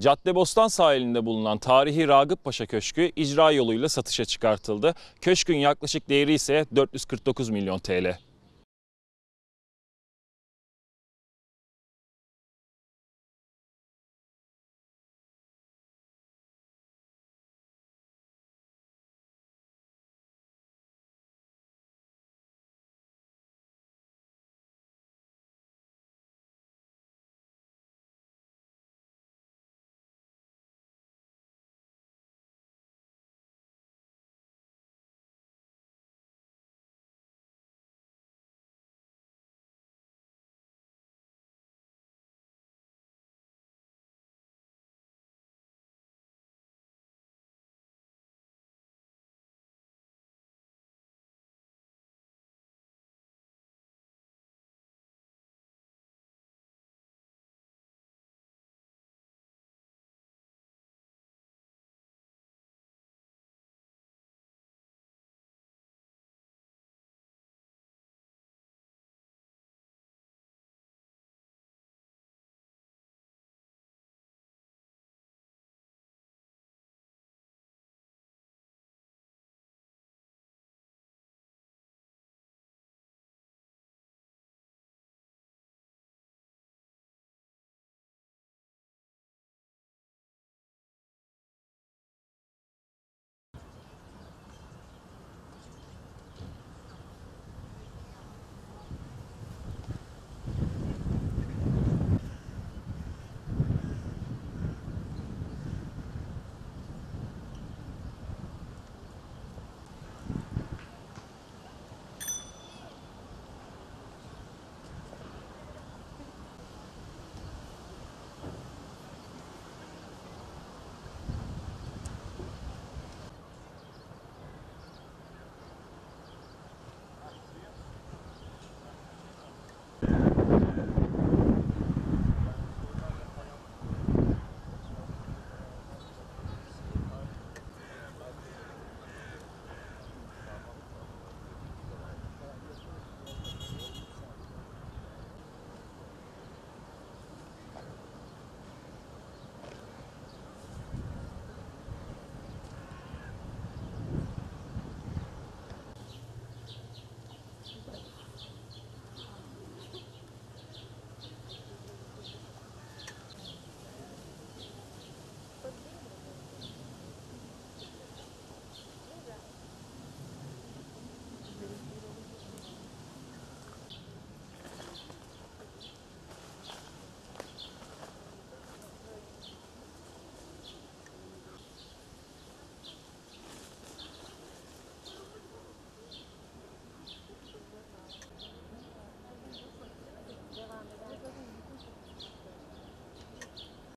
Caddebostan sahilinde bulunan tarihi Ragıp Paşa Köşkü icra yoluyla satışa çıkartıldı. Köşkün yaklaşık değeri ise 449 milyon TL.